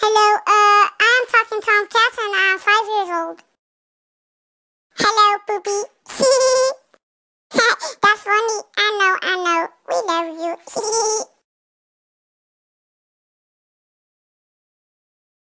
Hello, uh, I'm talking Tom Katz and I'm five years old. Hello, Poopy. That's funny. I know, I know. We love you.